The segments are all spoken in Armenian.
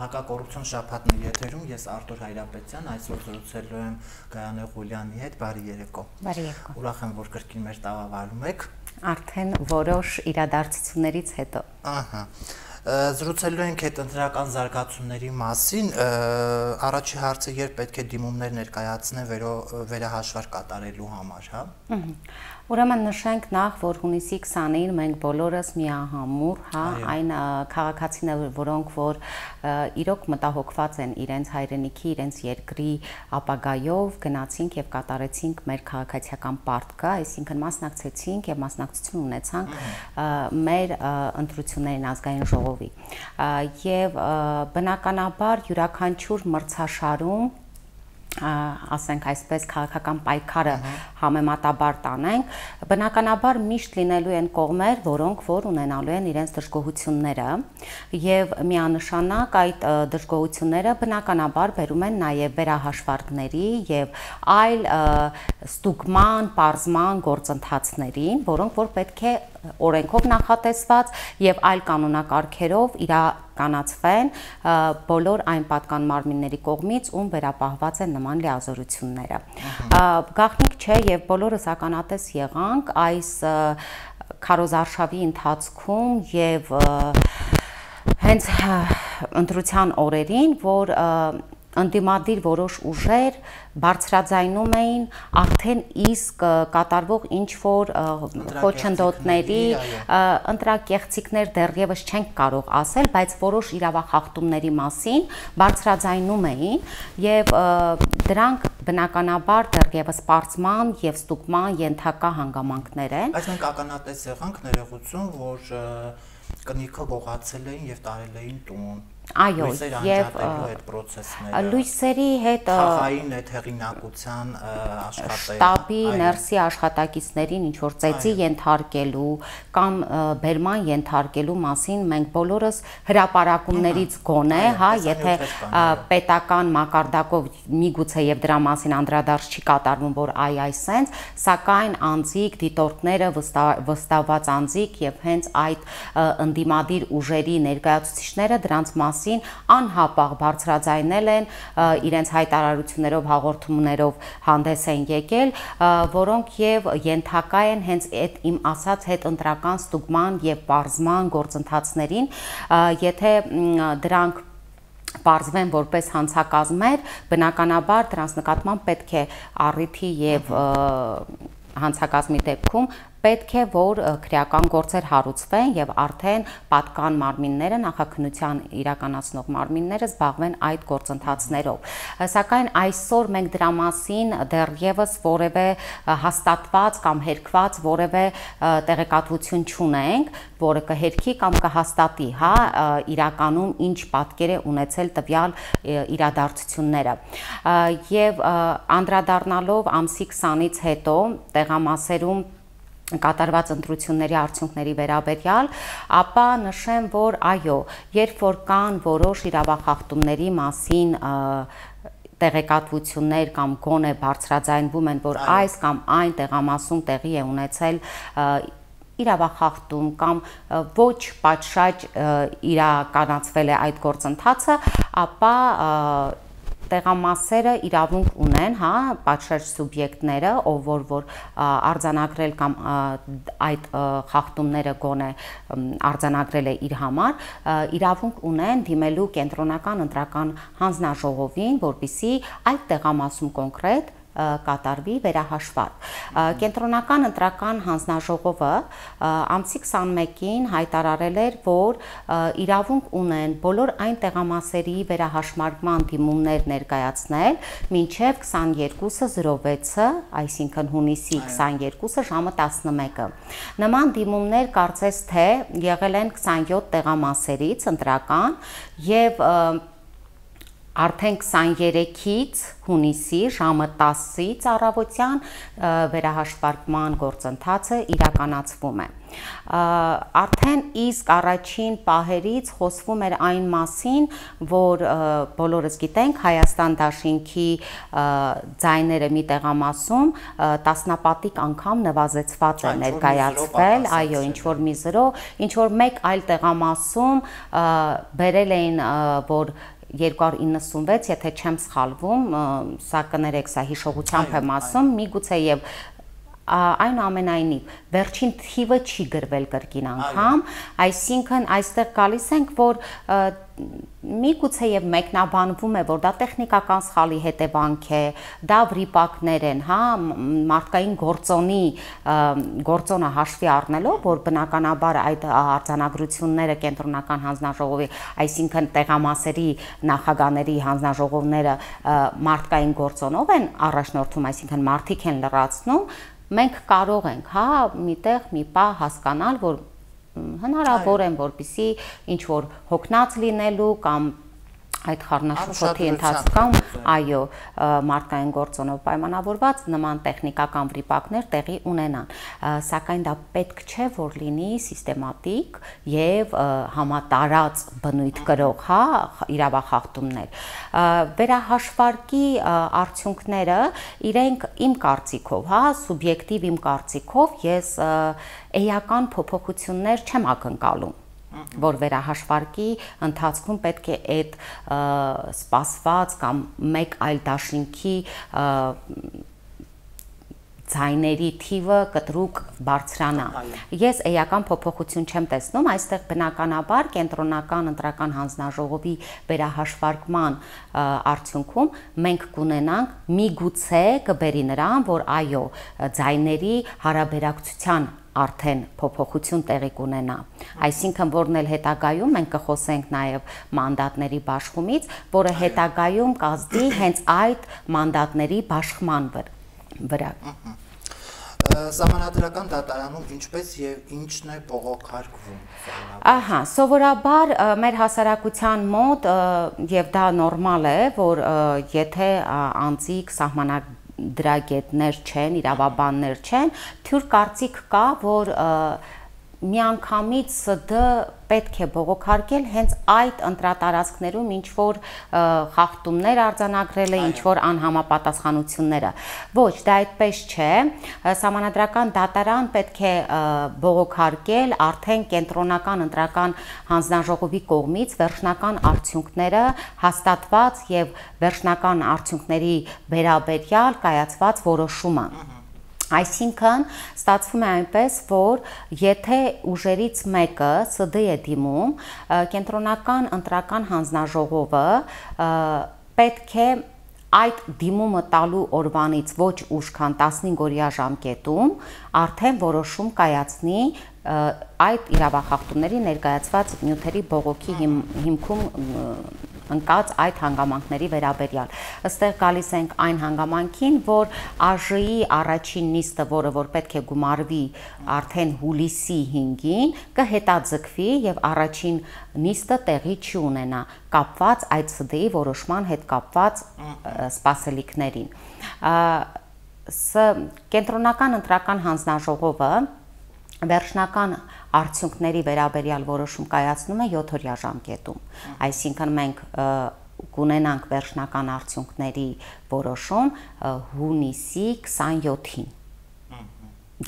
Հակակոռուպցիոն շաբաթն եթերում ես Արտուր Հայրապետյան, այսօր զրուցելու եմ Գայանե Ղուլյանի հետ, բարի երեկո։ Բարի երեկո։ Ուրախ եմ, որ կրկին մեր տաղավարում եք։ Արդեն որոշ իրադարձություններից հետո։ Ահա զրուցելու ենք այդ ընտրական զարգացումների մասին առաջի հարցը երբ պետք է դիմումներ ներկայացնեն վերահաշվար կատարելու համար, հա։ Ահա Ուրեմն նշենք նախ, որ հունիսի 29-ին մենք բոլորս միահամուռ, հա, այն քաղաքացիներ, որոնք որ իրոք մտահոգված են իրենց հայրենիքի, իրենց երկրի ապագայով, գնացինք եւ կատարեցինք մեր քաղաքացիական պարտքը, այսինքն մասնակցեցինք եւ մասնակցություն ունեցանք մեր ընտրություններին ազգային ժողովի։ Եվ բնականաբար յուրաքանչյուր մրցաշարում ասենք այսպես քաղաքական պայքարը համեմատաբար տանենք, բնականաբար միշտ լինելու են կողմեր, որոնք որ ունենալու են իրենց դժգոհությունները եւ միանշանակ այդ դժգոհությունները բնականաբար բերում են նաեւ վերահաշվարկների եւ այլ ստուգման, parzman գործընթացներին, որոնք որ պետք է օրենքով նախատեսված եւ այլ կանոնակարգերով իրականացվեն բոլոր այն պատկան մարմինների կողմից, ում վերապահված են նման լիազորությունները։ Գաղտնիք չէ եւ բոլորս ականատես եղանք այս քարոզարշավի ընթացքում եւ հենց ընտրության օրերին, որ և, ընդդիմադիր որոշ ուժեր բարձրաձայնում էին արդեն իսկ կատարվող ինչ որ խոչընդոտների ընտրակեղծիկներ դեռևս չենք կարող ասել, բայց որոշ իրավախախտումների մասին բարձրաձայնում էին եւ դրանք բնականաբար դեռևս սպառցման եւ ստուգման ենթակա հանգամանքներ են։ Բայց մենք ականատես եղանք ներողություն, որ կնիքը գողացել էին եւ տարել էին տուն Այո, եւ այդ process-ները լույսերի հետ թաղային այդ հեղինակության աշխատել շտաբի ներսի աշխատակիցներին ինչ որ ծեծի ենթարկելու կամ բերման ենթարկելու մասին մենք բոլորս հրաապարակումներից գոնե, հա, եթե պետական մակարդակով միգուցե եւ դրա մասին անդրադարձ չի կատարվում, որ այ այսենց, սակայն անձիկ դիտորդները վստահված անձիկ եւ հենց այդ ընդդիմադիր ուժերի ներկայացուցիչները դրանց մասին մասին անհապաղ բարձրաձայնել են, իրենց հայտարարություններով, հաղորդումներով հանդես են եկել, որոնք եւ ենթակա են հենց այդ իմ ասած հետ ընտրական ստուգման եւ բարձման գործընթացներին, եթե դրանք բարձվեն որպես հանցակազմեր, բնականաբար դրանց նկատմամբ պետք է առիթի եւ հանցակազմի դեպքում պետք է որ քրեական գործեր հարուցվեն եւ արդեն պատկան մարմինները նախաքնության իրականացնող մարմինները զբաղվեն այդ գործընթացներով սակայն այսօր մենք դրա մասին դեռևս որևէ հաստատված կամ հերկված որևէ տեղեկատվություն չունենք որը կհերքի կամ կհաստատի հա իրականում ինչ պատկեր է ունեցել տվյալ իրադարձությունները եւ անդրադառնալով ամսի 20-ից հետո տեղամասերում կատարված ընտրությունների արդյունքների վերաբերյալ, ապա նշեմ, որ այո, երբ որ կան որոշ իրավախախտումների մասին տեղեկատվություններ կամ գոնե բարձրաձայնվում են, որ այս կամ այն տեղամասում տեղի է ունեցել իրավախախտում կամ ոչ պատշաճ իրականացվել է այդ գործընթացը, ապա և, տեղամասերը իրավունք ունեն, հա, պատշաճ սուբյեկտները, ով որ որ արձանագրել կամ այդ խախտումները գոնե արձանագրել է իր համար, իրավունք ունեն դիմելու կենտրոնական ընտրական հանձնաժողովին, որբիսի այդ տեղամասում կոնկրետ կատարվի վերահաշված։ Կենտրոնական ընտրական հանձնաժողովը ամսի 21-ին հայտարարել էր, որ իրավունք ունեն բոլոր այն տեղամասերի վերահաշմարգման դիմումներ ներկայացնել մինչև 22-06-ը, այսինքն հունիսի 22-ը ժամը 11-ը։ Նման դիմումներ կարծես թե եղել են 27 տեղամասերից ընտրական եւ և Արդեն 23-ից հունիսի ժամը 10-ից առավոտյան վերահաշվարկման գործընթացը իրականացվում է։ Արդեն իսկ առաջին պահերից խոսվում էր այն մասին, որ բոլորս գիտենք Հայաստան Դաշինքի ձայները մի տեղամասում տասնապատիկ անգամ նվազեցված է ներկայացվել, այո, ինչ որ մի 0, ինչ որ մեկ այլ տեղամասում բերել էին, որ 296, եթե չեմ սխալվում, սա կներեք, սա հիշողությամբ եմ ասում, միգուցե եւ այնուամենայնիվ վերջին թիվը չի գրվել կրկին անգամ, այսինքն այստեղ գալիս ենք, որ միգուցե եւ մեկնաբանվում է, որ դա տեխնիկական սխալի հետևանք է, դա վրիպակներ են, հա, մարդկային գործոնի գործոնը հաշվի առնելով, որ բնականաբար այդ արձանագրությունները կենտրոնական հանձնաժողովի, այսինքն տեղամասերի նախագաների հանձնաժողովները մարդկային գործոնով են առաջնորդում, այսինքն մարդիկ են լրացնում, մենք կարող ենք, հա, միտեղ մի պահ հասկանալ, որ հնարավոր են որպիսի ինչ որ հոգնած լինելու կամ այդ խառնաշփոթի ընթացքում այո մարդկային գործոնով պայմանավորված նման տեխնիկական վրիպակներ տեղի ունենան սակայն դա պետք չէ որ լինի սիստեմատիկ եւ համատարած բնույթ կրող հա իրավախախտումներ վերահաշվարկի արդյունքները իրենք իմ կարծիքով հա սուբյեկտիվ իմ կարծիքով ես էական փոփոխություններ չեմ ակնկալում որ վերահաշվարկի ընթացքում պետք է այդ սպասված կամ մեկ այլ դաշինքի ցայների թիվը կտրուկ բարձրանա։ Ես էական փոփոխություն չեմ տեսնում, այստեղ բնականաբար կենտրոնական ընտրական հանձնաժողովի վերահաշվարկման արդյունքում մենք կունենանք միգուցե կբերի նրան, որ այո, ցայների հարաբերակցության արդեն փոփոխություն տեղի կունենա։ Այսինքն որն էլ հետագայում մենք կխոսենք նաև մանդատների բաշխումից, որը հետագայում կազդի հենց այդ մանդատների բաշխման վրա։ Սամանադրական դատարանում ինչպես եւ ինչն է բողոքարկվում։ Ահա, սովորաբար մեր հասարակության մոտ եւ դա նորմալ է, որ եթե անձիկ սահմանակ դրագետներ չեն, իրավաբաններ չեն, թյուր կարծիք կա, որ և, միանգամից ՍԴ պետք է բողոքարկել հենց այդ ընտրատարածքներում ինչ որ խախտումներ արձանագրել է, ինչ որ անհամապատասխանությունները։ Ոչ, դա այդպես չէ։ Համանդրական դատարան պետք է բողոքարկել արդեն կենտրոնական ընտրական հանձնաժողովի կողմից վերջնական արդյունքները հաստատված եւ վերջնական արդյունքների վերաբերյալ կայացված որոշումը։ Ահա Այսինքն ստացվում է այնպես, որ եթե ուժերից մեկը ՍԴ դե է դիմում, կենտրոնական ընտրական հանձնաժողովը պետք է այդ դիմումը տալու օրվանից ոչ ուշ քան 15 օրյա ժամկետում արդեն որոշում կայացնի այդ իրավախախտումների ներկայացված նյութերի բողոքի հիմ, հիմքում ընկած այդ հանգամանքների վերաբերյալ։ Աստեղ գալիս ենք այն հանգամանքին, որ ԱԺ-ի առաջին նիստը, որը որ պետք է գումարվի արդեն հուլիսի 5-ին, կհետաձգվի եւ առաջին նիստը տեղի չունենա կապված այդ ՍԴ-ի որոշման հետ կապված սպասելիքներին։ Ա, Ս կենտրոնական ընտրական հանձնաժողովը վերջնական արդյունքների վերաբերյալ որոշում կայացնում է 7-օրյա ժամկետում։ Այսինքն մենք կունենանք վերջնական արդյունքների որոշում հունիսի 27-ին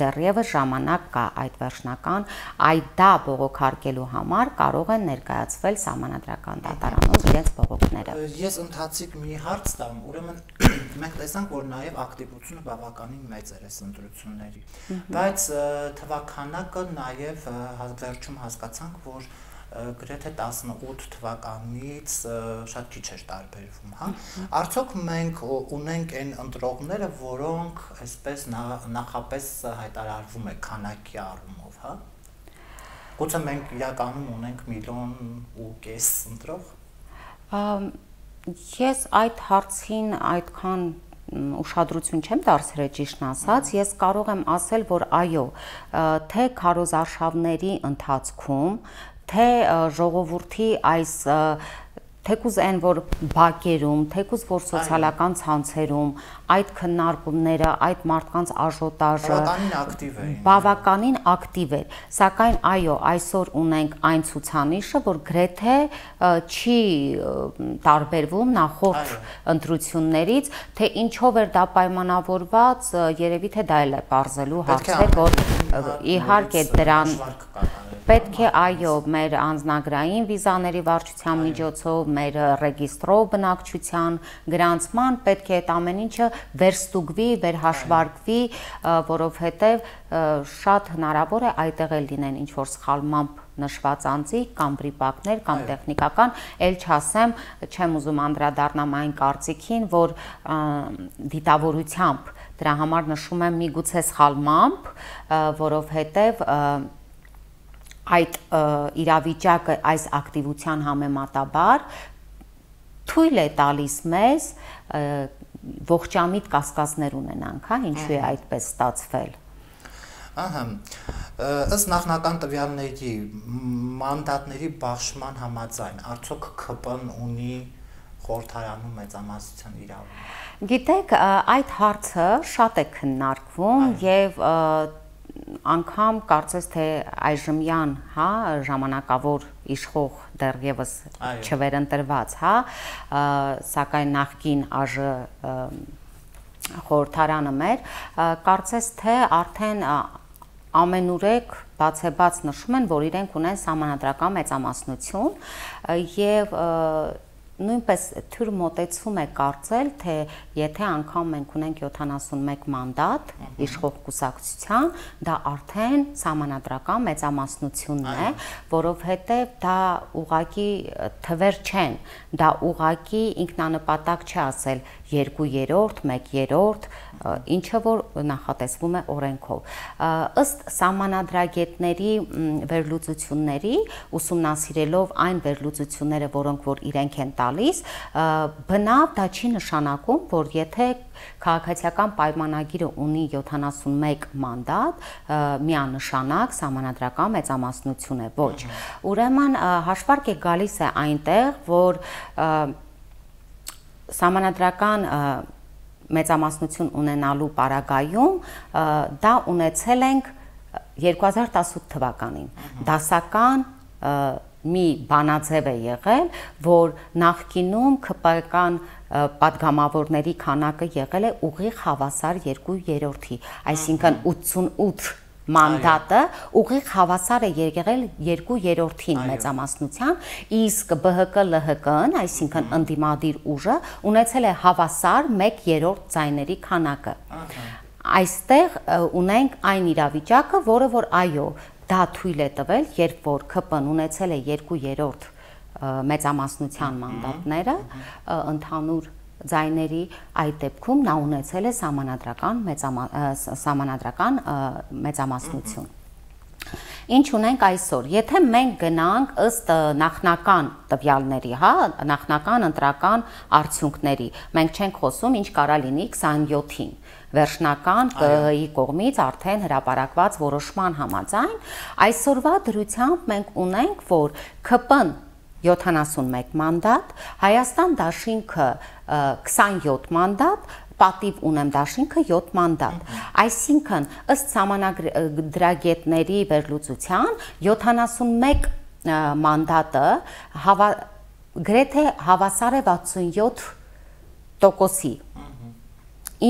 դեռևս ժամանակ կա այդ վերջնական այդ դա բողոքարկելու համար կարող են ներկայացվել համանadrական դատարանում իրենց բողոքները ես ընդհանրիկ մի հարց տամ ուրեմն մենք տեսանք որ նաև ակտիվությունը բավականին մեծ էր այս ընտրությունների բայց թվականակը նաև վերջում հասկացանք որ գրեթե 18 թվականից շատ քիչ էր տարբերվում, հա։ Արդյոք մենք ունենք այն ընտրողները, որոնք այսպես նախապես հայտարարվում է քանակի առումով, հա։ Գուցե մենք իրականում ունենք միլիոն ու կես ընտրող։ Ես այդ հարցին այդքան ուշադրություն չեմ դարձրել ճիշտն ասած, ես կարող եմ ասել, որ այո, թե քարոզարշավների ընթացքում թե ժողովրդի այս թեկուզ այն որ բակերում, թեկուզ որ սոցիալական ցանցերում այդ քննարկումները, այդ մարդկանց աժոտաժը բավականին ակտիվ էին։ Բավականին ակտիվ էր, սակայն այո, այսօր ունենք այն ցուցանիշը, որ գրեթե չի տարբերվում նախորդ ընտրություններից, թե ինչով էր դա պայմանավորված, երևի թե դա էլ է բարձելու հարցը, որ իհարկե դրան Պետք է այո, մեր անձնագրային վիզաների վարչության միջոցով, մեր ռեգիստրով բնակչության գրանցման պետք է այդ ամեն ինչը վերստուգվի, վերհաշվարկվի, որովհետև շատ հնարավոր է այդտեղ էլ լինեն ինչ որ սխալմամբ նշված անձի կամ բրիպակներ կամ տեխնիկական, ել չասեմ, չեմ ուզում անդրադառնամ այն կարծիքին, որ դիտավորությամբ դրա համար նշում եմ միգուցե սխալմամբ, որովհետև այդ իրավիճակը այս ակտիվության համեմատաբար թույլ է տալիս մեզ ողջամիտ կասկածներ ունենանք, հա, ինչու է այդպես ստացվել։ Ահա։ Ըստ նախնական տվյալների մանդատների բաշխման համաձայն արդյոք ԿՊ-ն ունի խորհրդարանում մեծամասնության իրավունք։ Գիտեք, այդ հարցը շատ է քննարկվում եւ և, և անգամ կարծես թե այժմյան, հա, ժամանակավոր իշխող դեռևս չվերընտրված, հա, սակայն նախքին ԱԺ խորհրդարանը մեր կարծես թե արդեն ամենուրեք բացեբաց նշում են, որ իրենք ունեն համանadrական մեծամասնություն եւ և, և նույնպես թյուր մտածում է կարծել, թե եթե անգամ մենք ունենք 71 մանդատ իշխող կուսակցության, դա արդեն համանadrական մեծամասնությունն է, որովհետև դա ուղակի թվեր չեն, դա ուղակի ինքնանպատակ չի ասել 2/3, 1/3, ինչը որ նախատեսվում է օրենքով։ Ըստ համանadrագետների վերլուծությունների, ուսումնասիրելով այն վերլուծությունները, որոնք որ իրենք են տալիս, բնավ դա չի նշանակում, որ եթե քաղաքացիական պայմանագիրը ունի 71 մանդատ, միանշանակ համանadrական մեծամասնություն է, ոչ։ Ուրեմն հաշվարկ է գալիս է այնտեղ, որ և, Սամանադրական մեծամասնություն ունենալու պարագայում դա ունեցել ենք 2018 թվականին։ Դասական մի բանաձև է եղել, որ նախկինում ԿՊԿ-ական падգամավորների քանակը եղել է ուղիղ հավասար 2/3-ի, այսինքն 88 մանդատը ուղիղ հավասար է եղել 2/3-ին մեծամասնության, իսկ ԲՀԿ-ԼՀԿ-ն, այսինքն ընդդիմադիր ուժը ունեցել է հավասար 1/3 ցայների քանակը։ Այստեղ ունենք այն իրավիճակը, որը որ այո, դա թույլ է տվել, երբ որ ԿՊ-ն ունեցել է 2/3 մեծամասնության մանդատները, ընդհանուր ձայների այդ դեպքում նա ունեցել է համանadrական մեծամասնական մեծամասնություն։ Ինչ ունենք այսօր։ Եթե մենք գնանք ըստ նախնական տվյալների, հա, նախնական ընտրական արդյունքների, մենք չենք խոսում ինչ կարա լինի 27-ին վերջնական ԿՀ-ի կողմից արդեն հրապարակված որոշման համաձայն այսօրվա դրությամբ մենք ունենք, որ ԿՊ-ն 71 մանդատ, Հայաստան դաշինքը 27 մանդատ, պատիվ ունեմ դաշինքը 7 մանդատ։ Այսինքն ըստ համանագրագետների վերլուծության 71 մանդատը հավա գրեթե հավասար է 67%-ի։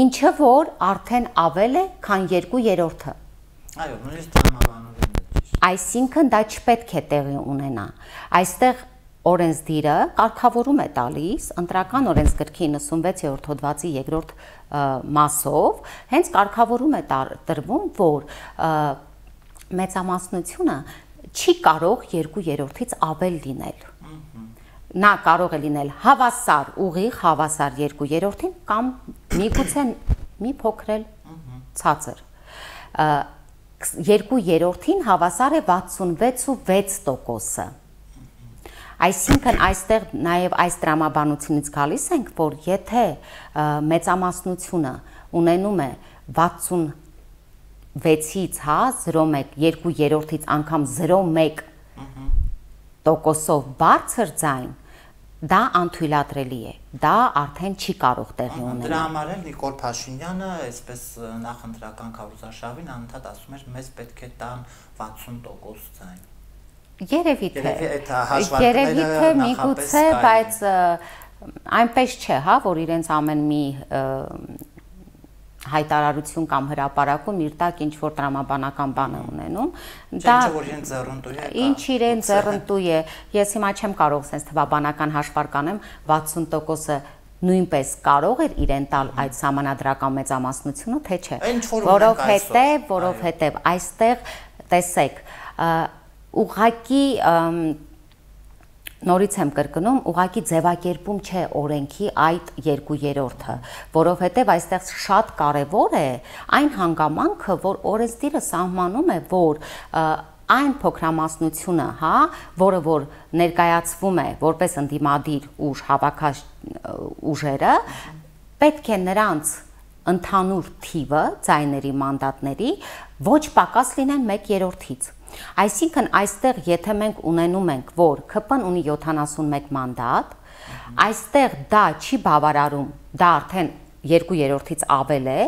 Ինչը որ արդեն ավել է, քան 2/3-ը։ Այո, նույնիսկ համանուն Այսինքն դա չպետք է տեղի ունենա։ Այստեղ օրենսդիրը կարգավորում է տալիս ընտրական օրենսգրքի 96-րդ հոդվածի 2-րդ մասով հենց կարգավորում է տրվում, որ մեծամասնությունը չի կարող 2/3-ից ավել լինել։ Նա կարող է լինել հավասար ուղիղ հավասար 2/3-ին կամ միգուցե մի փոքրել ցածր 2/3-ին հավասար է 66.6%-ը։ Այսինքն այստեղ նաև այս տրամաբանությունից գալիս ենք, որ եթե մեծամասնությունը ունենում է 60 6-ից, հա, 0.1, 2/3-ից անգամ 0.1 տոկոսով բարձր ձայն, դա անթույլատրելի է։ Դա արդեն չի կարող տեղի ունենալ։ Դրա համար էլ Նիկոլ Փաշինյանը, այսպես նախընտրական կառուցաշավին անընդհատ ասում էր, մեզ պետք է տան 60% ձայն։ Երևի թե Երևի թե միգուցե, բայց այնպես չէ, հա, որ իրենց ամեն մի հայտարարություն կամ հրաապարակում իր տակ ինչ որ տրամաբանական բան է ունենում դա ինչ որ իրեն ձեռնտու է ինչ իրեն ձեռնտու է ես հիմա չեմ կարող sense թվաբանական հաշվարկանեմ 60%-ը նույնպես կարող էր իրեն տալ այդ համանadrական մեծամասնությունը թե չէ որովհետև որովհետև այստեղ տեսեք ուղակի նորից եմ կրկնում, ուղակի ձևակերպում չէ օրենքի այդ 2/3-ը, որովհետև այստեղ շատ կարևոր է այն հանգամանքը, որ օրենսդիրը սահմանում է, որ այն փոքրամասնությունը, հա, որը որ ներկայացվում է որպես ընդդիմադիր ուժ հավաքած ուժերը, պետք է նրանց ընդհանուր թիվը ցայների մանդատների ոչ պակաս լինեն 1/3-ից Այսինքն այստեղ եթե մենք ունենում ենք, որ ԿՊ-ն ունի 71 մանդատ, այստեղ դա չի բավարարում, դա արդեն 2/3-ից ավել է,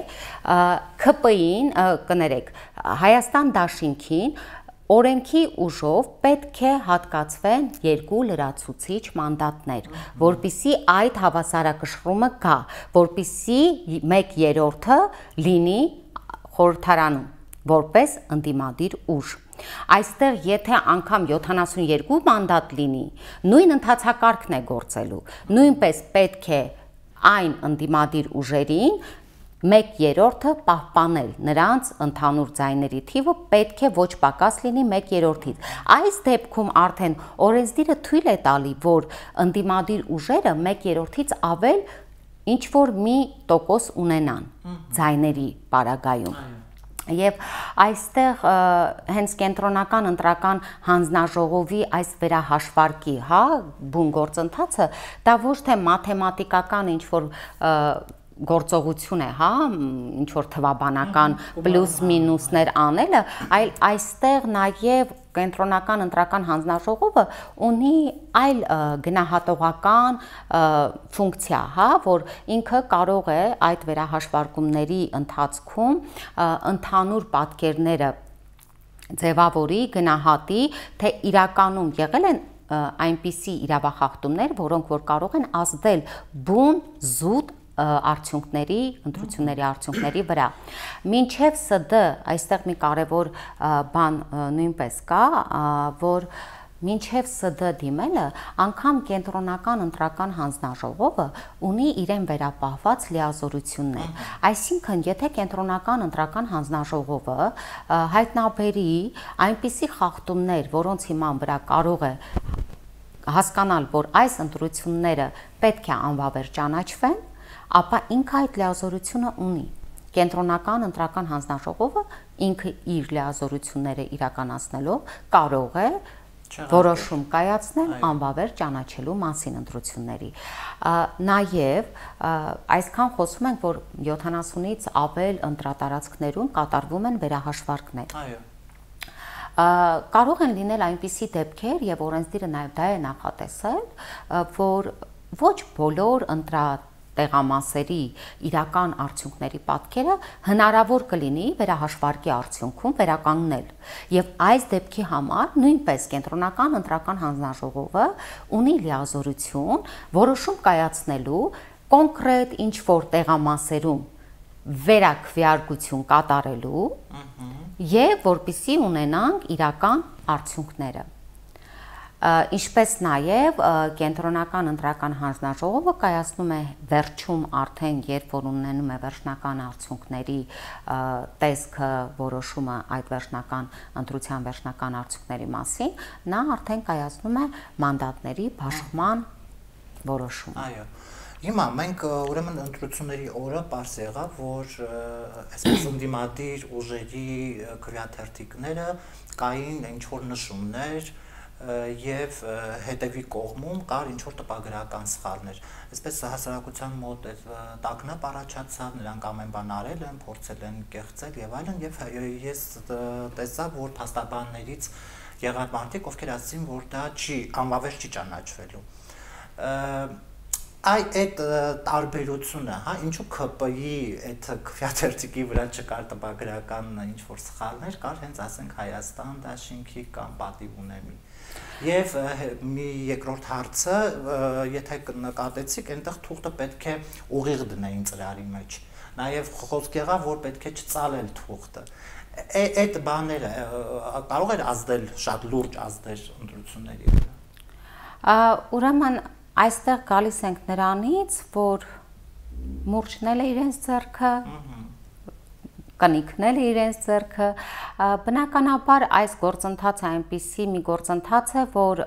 ԿՊ-ին, կներեք, Հայաստան Դաշինքին Օրենքի ուժով պետք է հատկացվեն երկու լրացուցիչ մանդատներ, որբիսի այդ հավասարակշռումը կա, որբիսի 1/3-ը լինի խորհրդարանում որպես ընդդիմադիր ուժ։ Այստեղ եթե անգամ 72 մանդատ լինի, նույն ընդհանցակարգն է գործելու։ Նույնպես պետք է այն ընդդիմադիր ուժերին 1/3-ը պահպանել նրանց ընդհանուր ձայների թիվը պետք է ոչ պակաս լինի 1/3-ից։ Այս դեպքում արդեն օրենսդիրը թույլ է տալի, որ ընդդիմադիր ուժերը 1/3-ից ավել ինչ որ մի տոկոս ունենան ձայների պարագայում։ Այո Եվ այստեղ հենց կենտրոնական ընտրական հանձնաժողովի այս վերահաշվարկի, հա, բուն գործընթացը դա ոչ թե մաթեմատիկական ինչ որ գործողություն է, հա, ինչ որ թվաբանական պլյուս մինուսներ անելը, այլ այստեղ նաև կենտրոնական ընտրական հանձնաժողովը ունի այլ գնահատողական ֆունկցիա, հա, որ ինքը կարող է այդ վերահաշվարկումների ընթացքում ընդհանուր պատկերները ձևավորի, գնահատի, թե իրականում եղել են այնպիսի իրավախախտումներ, որոնք որ կարող են ազդել բուն զուտ արդյունքների, ընտրությունների արդյունքների վրա։ Մինչև ՍԴ այստեղ մի կարևոր բան նույնպես կա, որ մինչև ՍԴ դիմելը անգամ կենտրոնական ընտրական հանձնաժողովը ունի իրեն վերապահված լիազորություններ։ Այսինքն, եթե կենտրոնական ընտրական հանձնաժողովը հայտնաբերի այնպիսի խախտումներ, որոնց հիման վրա կարող է հասկանալ, որ այս ընտրությունները պետք է անվավեր ճանաչվեն, ապա ինքը այդ լիազորությունը ունի։ Կենտրոնական ընտրական հանձնաժողովը ինքը իր լիազորությունները իրականացնելով կարող է որոշում կայացնել անբավեր ճանաչելու մասին ընտրությունների։ Նաև այսքան խոսում ենք, որ 70-ից ավել ընտրատարածքներում կատարվում են վերահաշվարկներ։ Այո կարող են լինել այնպիսի դեպքեր եւ օրենսդիրը նաեւ դա է նախատեսել, որ ոչ բոլոր ընտրատ տեղամասերի իրական արդյունքների պատկերը հնարավոր կլինի վերահաշվարկի արդյունքում վերականգնել։ Եվ այս դեպքի համար նույնպես կենտրոնական ընտրական հանձնաժողովը ունի լիազորություն որոշում կայացնելու կոնկրետ ինչ որ տեղամասերում վերակվիարկություն կատարելու եւ որպիսի ունենանք իրական արդյունքները։ Ինչպես նաև կենտրոնական ընտրական հանձնաժողովը կայացնում է վերջում արդեն երբ որ ունենում է վերջնական արդյունքների տեսքը որոշումը այդ վերջնական ընտրության վերջնական արդյունքների մասին, նա արդեն կայացնում է մանդատների բաշխման որոշումը։ Այո։ Հիմա մենք ուրեմն ընտրությունների օրը པարզ եղավ, որ այսպես ընդդիմադիր ուժերի քրեաթերթիկները կային ինչ որ նշումներ, եւ հետեւի կողմում կար ինչ որ տպագրական սխալներ։ Այսպես հասարակության մոտ այդ տագնապ առաջացավ, նրանք ամեն բան արել են, փորձել են կեղծել եւ այլն եւ ես տեսա, որ փաստաբաններից եղան մարդիկ, ովքեր ասացին, որ դա չի անվավեր չի ճանաչվելու այ այդ տարբերությունը, հա, ինչու ԿՊ-ի այդ քվյաթերթիկի վրա չկար տպագրական ինչ որ սխալներ, կար հենց ասենք Հայաստան դաշինքի կամ պատիվ ունեմի։ Ա Եվ մի երկրորդ հարցը, եթե նկատեցիք, այնտեղ թուղթը պետք է ուղիղ դնեին ծրարի մեջ։ Նաև խոսք եղավ, որ պետք է չծալել թուղթը այդ բաները կարող էր ազդել շատ լուրջ ազդել ընտրությունների վրա։ Ուրեմն այստեղ գալիս ենք նրանից, որ մուրճնել է իրենց ձեռքը, կնիքնել է իրենց ձեռքը։ Բնականաբար այս գործընթացը այնպիսի մի գործընթաց է, որ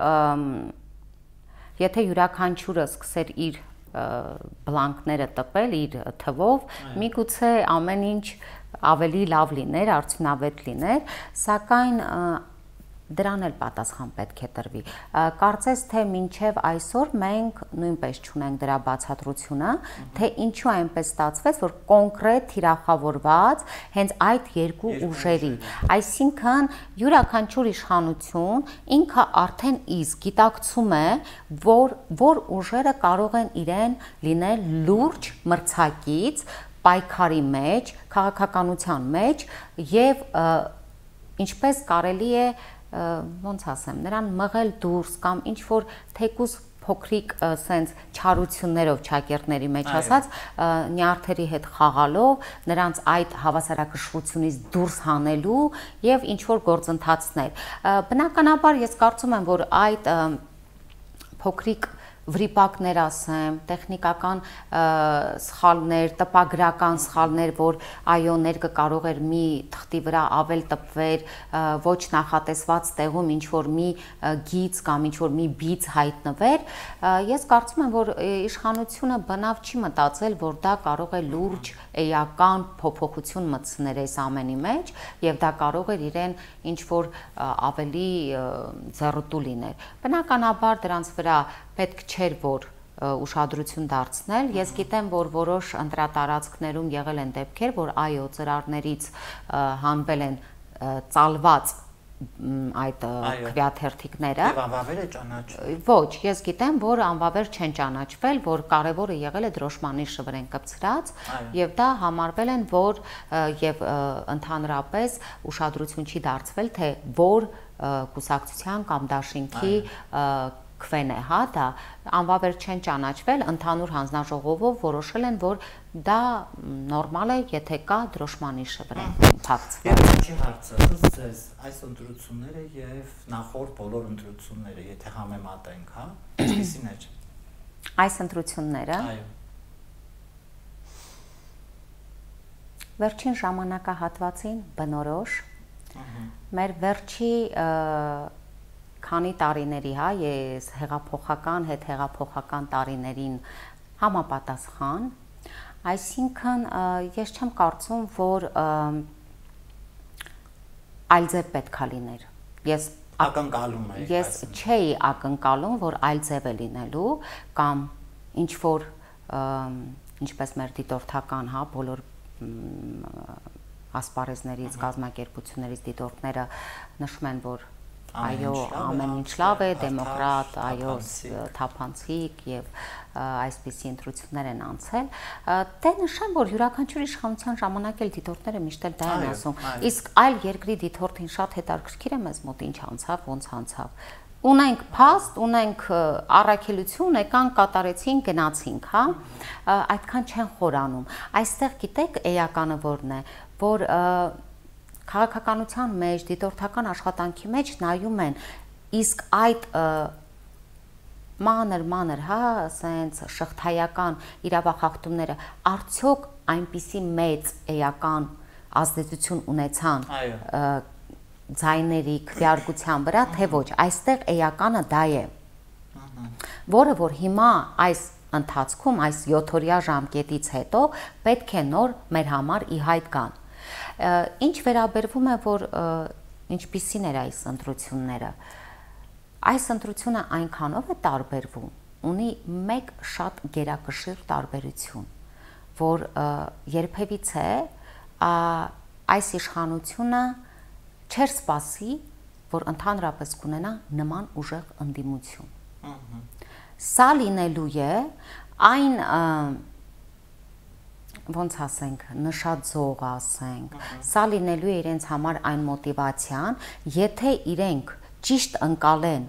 եթե յուրաքանչյուրը սկսեր իր բլանկները տպել իր թվով, միգուցե ամեն ինչ ավելի լավ լիներ, արդյունավետ լիներ, սակայն դրան էլ պատասխան պետք է տրվի։ Կարծես թե մինչև այսօր մենք նույնպես չունենք դրա բացատրությունը, թե ինչու այնպես ստացվեց, որ կոնկրետ թիրախավորված հենց այդ երկու ուժերի, հա։ այսինքն յուրաքանչյուր իշխանություն ինքը արդեն իսկ գիտակցում է, որ որ ուժերը կարող են իրեն լինել լուրջ մրցակից պայքարի մեջ, քաղաքականության մեջ եւ ինչպես կարելի է ոնց ասեմ, նրան մղել դուրս կամ ինչ որ թեկուս փոքրիկ սենց չարություններով ճակերտների մեջ ասած նյարդերի հետ խաղալով նրանց այդ հավասարակշռությունից դուրս հանելու եւ ինչ որ գործընթացներ բնականաբար ես կարծում եմ որ այդ փոքրիկ վրիպակներ ասեմ, տեխնիկական սխալներ, տպագրական սխալներ, որ այո, ներկը կարող էր մի թղթի վրա ավել տպվեր, ոչ նախատեսված տեղում ինչ որ մի գից կամ ինչ որ մի բից հայտնվեր, ես կարծում եմ, որ իշխանությունը բնավ չի մտածել, որ դա կարող է լուրջ էական փոփոխություն մտցնել այս ամենի մեջ եւ դա կարող էր իրեն ինչ որ ավելի զերտու լինել։ Բնականաբար դրանց վրա պետք չէր որ ուշադրություն դարձնել։ Ես գիտեմ, որ որոշ ընտրատարածքներում եղել են դեպքեր, որ այո, ծրարներից հանվել են ծալված այդ քվյաթերթիկները եւ անվավեր է ճանաչվել։ Ոչ, ես գիտեմ, որ անվավեր չեն ճանաչվել, որ կարևորը եղել է դրոշմանի շվրեն կպցրած եւ դա համարվել են, որ եւ ընդհանրապես ուշադրություն չի դարձվել, թե որ կուսակցության կամ դաշինքի Այ, քվեն է, հա, դա անվավեր չեն ճանաչվել, ընդհանուր հանձնաժողովով որոշել են, որ դա նորմալ է, եթե կա դրոշմանիշը վրա փակցված։ Ինչի հարցը ձեզ այս ընտրությունները եւ նախորդ բոլոր ընտրությունները, եթե համեմատենք, հա, ինչպեսին էր։ Այս ընտրությունները։ Այո։ Վերջին ժամանակահատվածին բնորոշ։ Ահա։ Մեր վերջի քանի տարիների, հա, ես հեղափոխական հետ հեղափոխական տարիներին համապատասխան, այսինքն ես չեմ կարծում, որ այլ ձև պետքա լիներ։ Ես ակնկալում եմ։ Ես չէի ակնկալում, որ այլ ձև է լինելու կամ ինչ որ ինչպես մեր դիտորդական, հա, բոլոր ասպարեզներից, կազմակերպություններից դիտորդները նշում են, որ այո, ամեն ինչ լավ է, դեմոկրատ, այո, թափանցիկ եւ այսպիսի ընտրություններ են անցել։ Դե նշեմ, որ յուրաքանչյուր իշխանության ժամանակ էլ դիտորդները միշտ էլ դա են ասում։ Իսկ այլ երկրի դիտորդին շատ հետաքրքիր է մեզ մոտ ինչ անցավ, ոնց անցավ ունենք փաստ, ունենք առաքելություն, եկան կատարեցին, գնացինք, հա։ Այդքան չեն խորանում։ Այստեղ գիտեք էականը որն է, որ և, քաղաքականության մեջ, դիտորդական աշխատանքի մեջ նայում են իսկ այդ մանր մանր, հա, ասենց շղթայական իրավախախտումները արդյոք այնպիսի մեծ էական ազդեցություն ունեցան ձայների քվեարկության վրա, թե ոչ, այստեղ էականը դա է։ Որը որ հիմա այս ընթացքում այս 7-օրյա ժամկետից հետո պետք է նոր մեր համար ի հայտ գան։ Ինչ վերաբերվում է, որ ինչպիսին էր այս ընտրությունները։ Այս ընտրությունը այնքանով է տարբերվում, ունի մեկ շատ գերակշիռ տարբերություն, որ երբևիցե այս իշխանությունը չեր սпасի, որ ընդհանրապես կունենա նման ուժեղ ընդդիմություն։ Ահա։ Սա լինելու է այն և, ոնց ասենք, նշաձող ասենք։ Սա լինելու է իրենց համար այն մոտիվացիան, եթե իրենք ճիշտ ընկալեն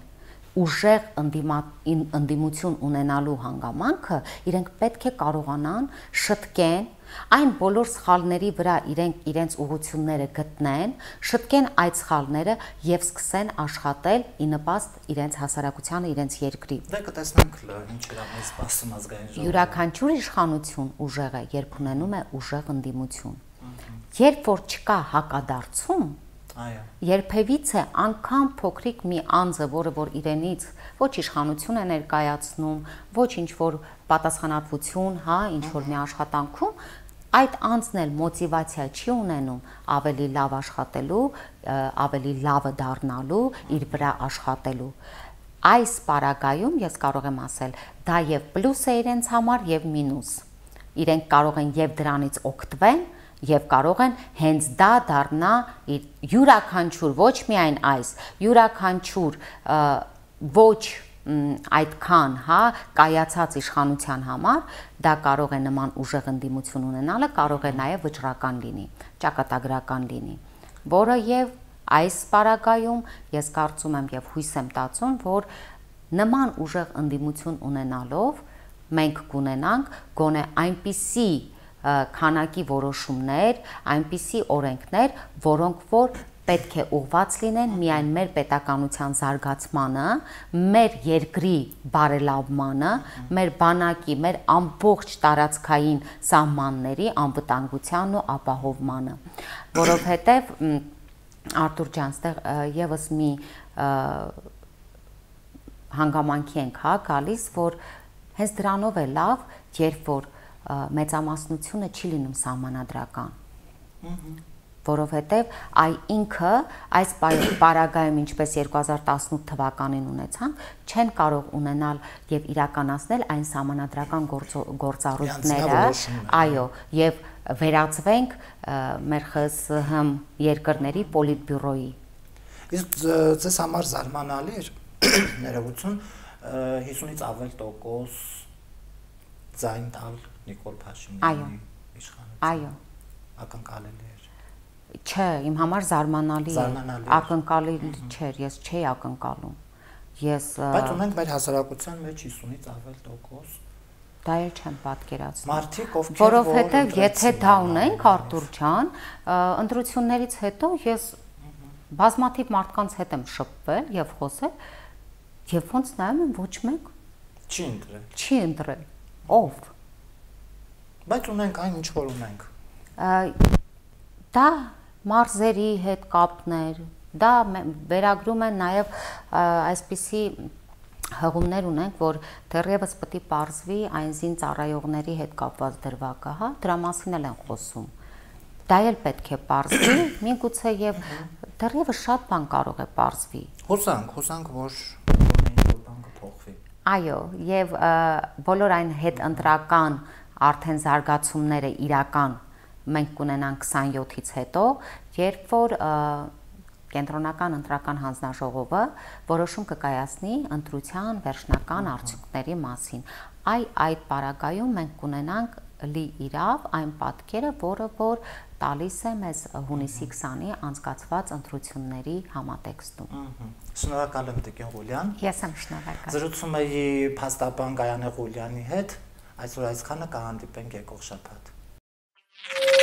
ուժեղ ընդդիմություն ունենալու հանգամանքը, իրենք պետք է կարողանան շտկեն Այն բոլոր սխալների վրա իրենք իրենց ուղությունները գտնեն, շտկեն այդ սխալները եւ սկսեն աշխատել ի նպաստ իրենց հասարակությանը, իրենց երկրի։ Դա դե կտեսնենք ինչ լավ սպասում ազգային ժողովը։ Յուրաքանչյուր իշխանություն ուժեղ է, երբ ունենում է ուժեղ ընդդիմություն։ Երբ որ չկա հակադարձում, Այո։ Երբևիցե անգամ փոքրիկ մի անձը, որը որ իրենից ոչ իշխանություն է ներկայացնում, ոչ ինչ որ պատասխանատվություն, հա, ինչ որ մի աշխատանքում, այդ անցն էլ մոտիվացիա չի ունենում ավելի լավ աշխատելու, ավելի լավը դառնալու, իր վրա աշխատելու։ Այս պարագայում ես կարող եմ ասել, դա եւ պլյուս է իրենց համար եւ մինուս։ Իրենք կարող են եւ դրանից օգտվեն, եւ կարող են հենց դա դառնա իր յուրաքանչյուր ոչ միայն այս յուրաքանչյուր ոչ այդքան, հա, կայացած իշխանության համար դա կարող է նման ուժեղ ընդդիմություն ունենալը, կարող է նաև վճռական լինի, ճակատագրական լինի, որը եւ այս պարագայում ես կարծում եմ եւ հույս եմ տածում, որ նման ուժեղ ընդդիմություն ունենալով մենք կունենանք գոնե այնպիսի քանակի որոշումներ, այնպիսի օրենքներ, որոնք որ պետք է ուղված լինեն միայն մեր պետականության զարգացմանը, մեր երկրի բարելավմանը, մեր բանակի, մեր ամբողջ տարածքային սահմանների անվտանգությանն ու ապահովմանը, որովհետև Արտուր ջան, ստեղ եւս մի հանգամանքի ենք հա գալիս, որ հենց դրանով է լավ, երբ որ մեծամասնությունը չի լինում սահմանադրական որովհետև այ ինքը այս պարագայում ինչպես 2018 թվականին ունեցան, չեն կարող ունենալ եւ իրականացնել այն համանadrական գործառույթները, այո, եւ վերածվենք մեր ԽՍՀՄ երկրների պոլիտբյուրոյի։ Իսկ ձեզ համար զարմանալի էր ներողություն 50-ից ավել տոկոս ձայն տալ Նիկոլ Փաշինյանի իշխանության։ Այո։ Ակնկալելի է։ Չէ, իմ համար զարմանալի, զարմանալի ակնկալի չէր, ես չէի ակնկալում։ Ես Բայց ունենք մեր հասարակության մեջ 50-ից ավել տոկոս։ Դա էլ չեմ պատկերացնում։ Մարդիկ ովքեր որովհետև եթե դա ունենք Արտուր ջան, ընտրություններից հետո ես բազմաթիվ մարդկանց հետ եմ շփվել եւ խոսել, եւ ոնց նայում եմ ոչ մեկ չի ընտրել։ Չի ընտրել։ Ով։ Բայց ունենք այն ինչ որ ունենք։ Դա մարզերի հետ կապներ, դա վերագրում է նաև այսպիսի հղումներ ունենք, որ դեռևս պետք է པարզվի այն զին ծառայողների հետ կապված դրվագը, հա, դրա մասին էլ են խոսում։ Դա էլ պետք է པարզվի, միգուցե եւ դեռևս հա։ շատ բան կարող է པարզվի։ Հուսանք, հուսանք, որ ինչ-որ բան կփոխվի։ Այո, եւ բոլոր այն հետ ընտրական արդեն զարգացումները իրական մենք կունենանք 27-ից հետո, երբ որ կենտրոնական ընտրական հանձնաժողովը որոշում կկայացնի ընտրության վերջնական արդյունքների մասին։ Այ այդ պարագայում մենք կունենանք լի իրավ այն պատկերը, որը որ տալիս է մեզ հունիսի 20-ի անցկացված ընտրությունների համատեքստում։ Շնորհակալ եմ Տիկին Ղուլյան։ Ես եմ շնորհակալ։ Զրուցում էի փաստաբան Գայանե Ղուլյանի հետ։ Այսօր այսքանը կհանդիպենք եկող շաբաթ։